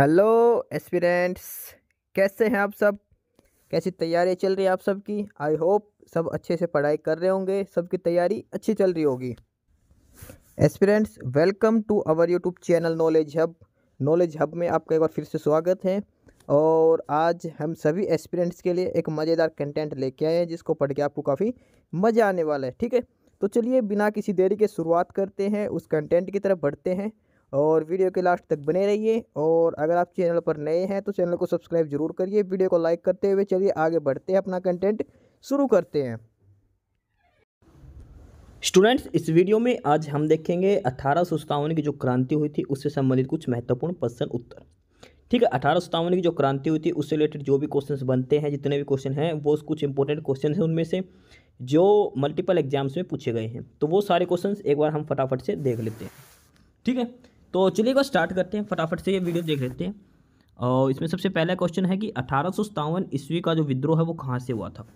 hello aspirants कैसे हैं आप सब कैसी तैयारी चल रही है आप की आई होप सब अच्छे से पढ़ाई कर रहे होंगे सबकी तैयारी अच्छी चल रही होगी aspirants welcome to our YouTube channel knowledge hub knowledge hub में आपका एक बार फिर से स्वागत है और आज हम सभी एस्पिरेंट्स के लिए एक मज़ेदार कंटेंट लेके आए हैं जिसको पढ़ के आपको काफ़ी मज़ा आने वाला है ठीक है तो चलिए बिना किसी देरी के शुरुआत करते हैं उस कंटेंट की तरफ बढ़ते हैं और वीडियो के लास्ट तक बने रहिए और अगर आप चैनल पर नए हैं तो चैनल को सब्सक्राइब जरूर करिए वीडियो को लाइक करते हुए चलिए आगे बढ़ते हैं अपना कंटेंट शुरू करते हैं स्टूडेंट्स इस वीडियो में आज हम देखेंगे अठारह की जो क्रांति हुई थी उससे संबंधित कुछ महत्वपूर्ण प्रश्न उत्तर ठीक है अठारह की जो क्रांति हुई थी उससे रिलेटेड जो भी क्वेश्चंस बनते हैं जितने भी क्वेश्चन हैं वो कुछ इंपॉर्टेंट क्वेश्चन हैं उनमें से जो मल्टीपल एग्जाम्स में पूछे गए हैं तो वो सारे क्वेश्चन एक बार हम फटाफट से देख लेते हैं ठीक है तो चलिए बस स्टार्ट करते हैं फटाफट से ये वीडियो देख लेते हैं और इसमें सबसे पहला क्वेश्चन है कि अठारह ईस्वी का जो विद्रोह है वो कहाँ से हुआ था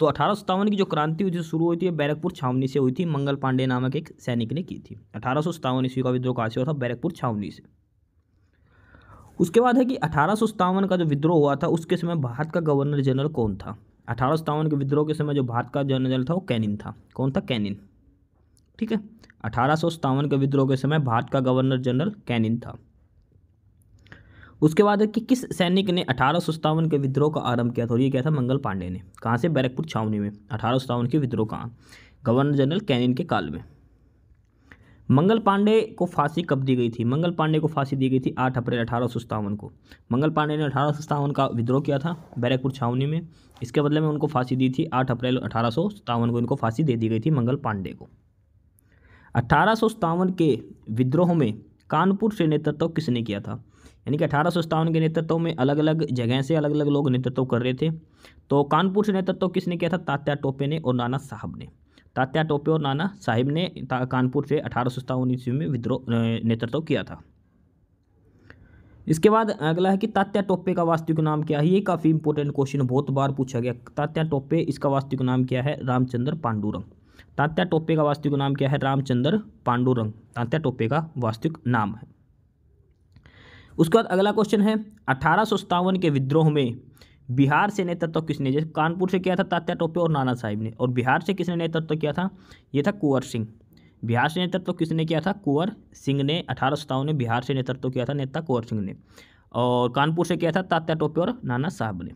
तो अठारह की जो क्रांति हुई थी शुरू हुई थी बैरकपुर छावनी से हुई थी मंगल पांडे नामक एक सैनिक ने की थी अठारह ईस्वी का विद्रोह कहाँ से हुआ था बैरकपुर छावनी से उसके बाद है कि अठारह का जो विद्रोह हुआ था उसके समय भारत का गवर्नर जनरल कौन था अठारह के विद्रोह के समय जो भारत का जनरल था वो कैनिन था कौन था कैनिन ठीक है अठारह के विद्रोह के समय भारत का गवर्नर जनरल कैनिन था उसके बाद है कि किस सैनिक ने अठारह के विद्रोह का आरंभ किया था और ये क्या था मंगल पांडे ने कहाँ से बैरकपुर छावनी में अठारह के विद्रोह कहाँ गवर्नर जनरल कैनिन के काल में मंगल पांडे को फांसी कब दी गई थी मंगल पांडे को फांसी दी गई थी आठ अप्रैल अठारह को मंगल पांडे ने अठारह का विद्रोह किया था बैरकपुर छावनी में इसके बदले में उनको फांसी दी थी आठ अप्रैल अठारह को इनको फांसी दे दी गई थी मंगल पांडे को अठारह के विद्रोह में कानपुर से नेतृत्व किसने किया था यानी कि अठारह के नेतृत्व में अलग अलग जगह से अलग अलग लोग नेतृत्व कर रहे थे तो कानपुर से नेतृत्व किसने किया था तात्या टोपे ने और नाना साहब ने तात्या टोपे और नाना साहिब ने कानपुर से अठारह ईस्वी में विद्रोह नेतृत्व किया था इसके बाद अगला है कि तात्या टोपे का वास्तविक नाम क्या है ये काफ़ी इंपॉर्टेंट क्वेश्चन बहुत बार पूछा गया तात्या टोपे इसका वास्तविक नाम क्या है रामचंद्र पांडुरंग तात्या टोपे का वास्तविक नाम क्या है रामचंद्र पांडुरंग तात्या टोपे का वास्तविक नाम है उसके बाद अगला क्वेश्चन है अठारह के विद्रोह में बिहार से नेतृत्व तो किसने जैसे कानपुर से किया था तात्या टोपे और नाना साहिब ने और बिहार से किसने नेतृत्व तो किया था ये था कुंवर सिंह बिहार से नेतृत्व तो किसने किया था कुंवर सिंह ने अठारह में बिहार से नेतृत्व किया था नेता कुंवर सिंह ने और कानपुर से किया था तात्या टोपे और नाना साहब ने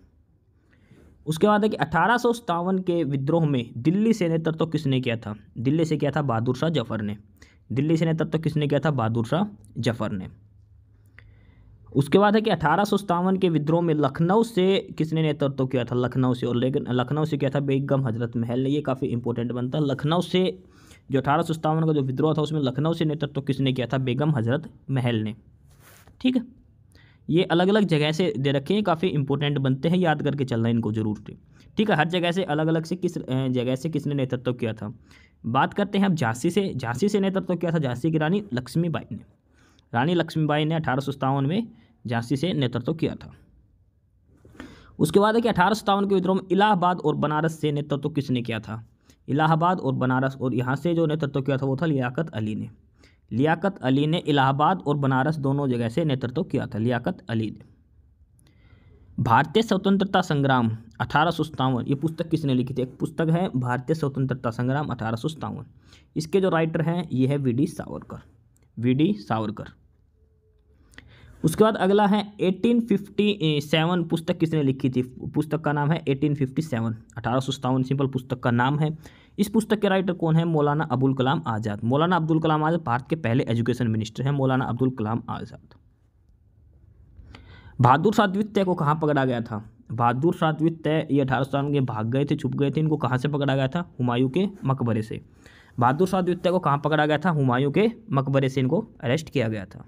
उसके बाद है कि अठारह के विद्रोह में दिल्ली से नेतृत्व तो किसने किया था दिल्ली से किया था बहादुर शाह जफर ने दिल्ली से नेतृत्व तो किसने किया था बहादुर शाह जफर ने उसके बाद है कि अठारह के विद्रोह में लखनऊ से किसने नेतृत्व तो किया था लखनऊ से और लेकिन लखनऊ से किया था बेगम हजरत महल ने ये काफ़ी इंपॉर्टेंट बनता लखनऊ से जो अठारह का जो विद्रोह था उसमें लखनऊ से नेतृत्व तो किसने किया था बेगम हजरत महल ने ठीक है ये अलग अलग जगह से दे रखे हैं काफ़ी इंपॉर्टेंट बनते हैं याद करके चलना इनको ज़रूर ठीक है हर जगह से अलग अलग से किस जगह से किसने नेतृत्व किया था बात करते हैं अब झांसी से झांसी से नेतृत्व किया था झांसी की रानी लक्ष्मीबाई ने रानी लक्ष्मीबाई ने अठारह में झांसी से नेतृत्व किया था उसके बाद है कि अठारह सत्तावन के विद्रोह में इलाहाबाद और बनारस से नेतृत्व किसने किया था इलाहाबाद और बनारस और यहाँ से जो नेतृत्व किया था वो था लियाकत अली ने लियाकत अली ने इलाहाबाद और बनारस दोनों जगह से नेतृत्व किया था लियाकत अली ने भारतीय स्वतंत्रता संग्राम अठारह ये पुस्तक किसने लिखी थी एक पुस्तक है भारतीय स्वतंत्रता संग्राम अठारह इसके जो राइटर हैं ये है V D Savarkar V D Savarkar उसके बाद अगला है 1857 पुस्तक किसने लिखी थी पुस्तक का नाम है 1857 अठारह सिंपल पुस्तक का नाम है इस पुस्तक के राइटर कौन है मौलाना अबुल कलाम आज़ाद मौलाना अब्दुल कलाम आज़ाद भारत के पहले एजुकेशन मिनिस्टर हैं मौलाना अब्दुल कलाम आज़ाद बहादुर शाह को कहाँ पकड़ा गया था बहादुर साद्वित्य ये अठारह सौ के भाग गए थे छुप गए थे इनको कहाँ से पकड़ा गया था हुमायूं के मकबरे से बहादुर साद्वित्य को कहाँ पकड़ा गया था हुमायूं के मकबरे से इनको अरेस्ट किया गया था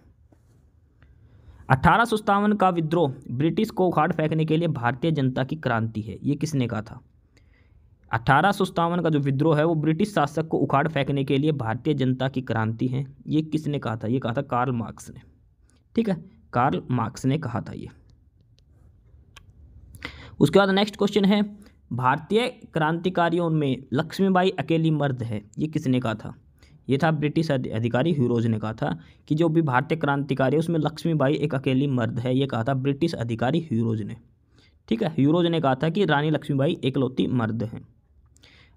अठारह का विद्रोह ब्रिटिश को उखाड़ फेंकने के लिए भारतीय जनता की क्रांति है ये किसने कहा था अठारह का जो विद्रोह है वो ब्रिटिश शासक को उखाड़ फेंकने के लिए भारतीय जनता की क्रांति है ये किसने कहा था ये कहा था कार्ल मार्क्स ने ठीक है कार्ल मार्क्स ने कहा था ये उसके बाद नेक्स्ट क्वेश्चन है भारतीय क्रांतिकारियों में लक्ष्मीबाई अकेली मर्द है ये किसने कहा था ये था ब्रिटिश अधिकारी ह्यूरोज ने कहा था कि जो भी भारतीय क्रांतिकारी है उसमें लक्ष्मीबाई एक अकेली मर्द है ये कहा था ब्रिटिश अधिकारी ह्यूरोज ने ठीक है ह्यूरोज ने कहा था कि रानी लक्ष्मीबाई एकलौती मर्द हैं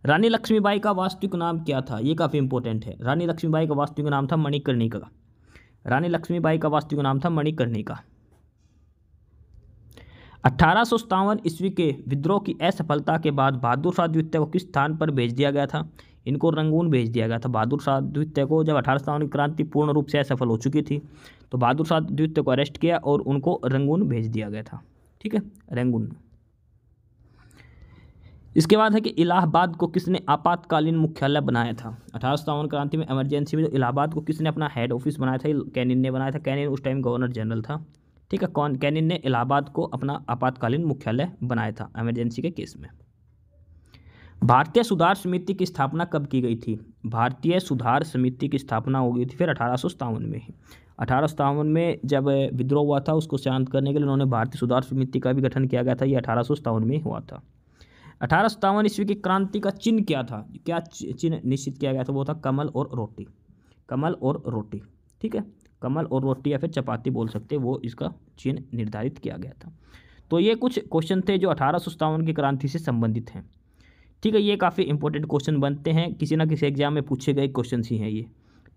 रानी लक्ष्मीबाई का वास्तविक नाम क्या था ये काफ़ी इंपॉर्टेंट है रानी लक्ष्मीबाई का वास्तविक नाम था मणिकर्णिका रानी लक्ष्मीबाई का वास्तविक नाम था मणिकर्णिका अठारह सौ सत्तावन ईस्वी के विद्रोह की असफलता के बाद बहादुर शाह द्वितीय को किस स्थान पर भेज दिया गया था इनको रंगून भेज दिया गया था बहादुर शाह द्वितीय को जब अठारह सौ की क्रांति पूर्ण रूप से असफल हो चुकी थी तो बहादुर शाह द्वितीय को अरेस्ट किया और उनको रंगून भेज दिया गया था ठीक है रंगून इसके बाद है कि इलाहाबाद को किसने आपातकालीन मुख्यालय बनाया था अठारह सौ क्रांति में इमरजेंसी में जो इलाहाबाद को किसने अपना हेड ऑफिस बनाया था कैनिन ने बनाया था कैनिन उस टाइम गवर्नर जनरल था ठीक है कौन कैनिन ने इलाहाबाद को अपना आपातकालीन मुख्यालय बनाया था इमरजेंसी के केस में भारतीय सुधार समिति की स्थापना कब की गई थी भारतीय सुधार समिति की स्थापना हो गई थी फिर अठारह में ही अठारह में जब विद्रोह हुआ था उसको शांत करने के लिए उन्होंने भारतीय सुधार समिति का भी गठन किया गया था ये अठारह में हुआ था अठारह सत्तावन ईस्वी की क्रांति का चिन्ह क्या था क्या चिन्ह निश्चित किया गया था वो था कमल और रोटी कमल और रोटी ठीक है कमल और रोटी या फिर चपाती बोल सकते वो इसका चिन्ह निर्धारित किया गया था तो ये कुछ क्वेश्चन थे जो अठारह की क्रांति से संबंधित हैं ठीक है ये काफ़ी इंपॉर्टेंट क्वेश्चन बनते हैं किसी ना किसी एग्जाम में पूछे गए क्वेश्चन ही हैं ये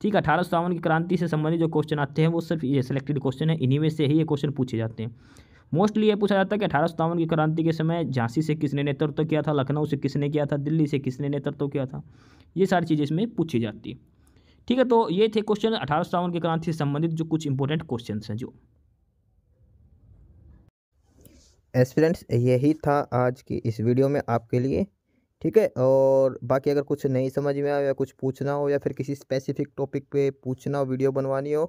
ठीक है अठारह की क्रांति से संबंधित जो क्वेश्चन आते हैं वो सिर्फ ये सिलेक्टेड क्वेश्चन है इन्हीं में से ही ये क्वेश्चन पूछे जाते हैं मोस्टली ये पूछा जाता है कि अठारह की क्रांति के समय झांसी से किसने नेतृत्व तो किया था लखनऊ से किसने किया था दिल्ली से किसने नेतृत्व तो किया था ये सारी चीज़ें इसमें पूछी जाती है ठीक है तो ये थे क्वेश्चन अठारह की क्रांति से संबंधित जो कुछ इंपॉर्टेंट क्वेश्चन हैं जो एस्पिरेंट्स यही था आज की इस वीडियो में आपके लिए ठीक है और बाकी अगर कुछ नहीं समझ में आए या कुछ पूछना हो या फिर किसी स्पेसिफिक टॉपिक पे पूछना हो वीडियो बनवानी हो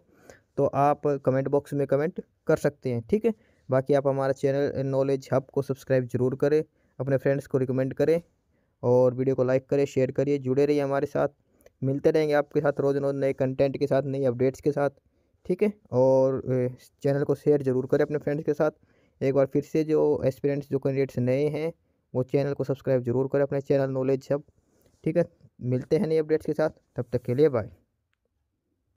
तो आप कमेंट बॉक्स में कमेंट कर सकते हैं ठीक है बाकी आप हमारा चैनल नॉलेज हब को सब्सक्राइब जरूर करें अपने फ्रेंड्स को रिकमेंड करें और वीडियो को लाइक करें शेयर करिए जुड़े रहिए हमारे साथ मिलते रहेंगे आपके साथ रोज़ रोज़ नए कंटेंट के साथ नई अपडेट्स के साथ ठीक है और चैनल को शेयर ज़रूर करें अपने फ्रेंड्स के साथ एक बार फिर से जो एक्सपीरियंस जो कैंडिडेट्स नए हैं वो चैनल को सब्सक्राइब जरूर करें अपने चैनल नॉलेज हब ठीक है मिलते हैं नई अपडेट्स के साथ तब तक के लिए बाय